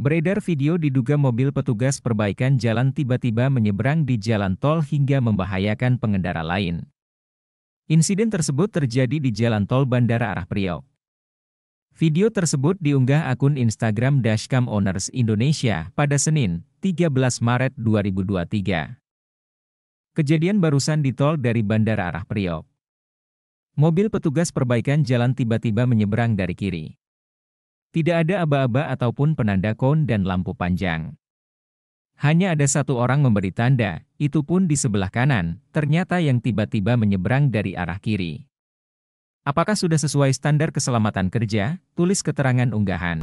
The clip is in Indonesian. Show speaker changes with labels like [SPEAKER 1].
[SPEAKER 1] Beredar video diduga mobil petugas perbaikan jalan tiba-tiba menyeberang di jalan tol hingga membahayakan pengendara lain. Insiden tersebut terjadi di jalan tol Bandara Arah Priok. Video tersebut diunggah akun Instagram Dashcam Owners Indonesia pada Senin, 13 Maret 2023. Kejadian barusan di tol dari Bandara Arah Priok. Mobil petugas perbaikan jalan tiba-tiba menyeberang dari kiri. Tidak ada aba-aba ataupun penanda kon dan lampu panjang. Hanya ada satu orang memberi tanda, itu pun di sebelah kanan, ternyata yang tiba-tiba menyeberang dari arah kiri. Apakah sudah sesuai standar keselamatan kerja? Tulis keterangan unggahan.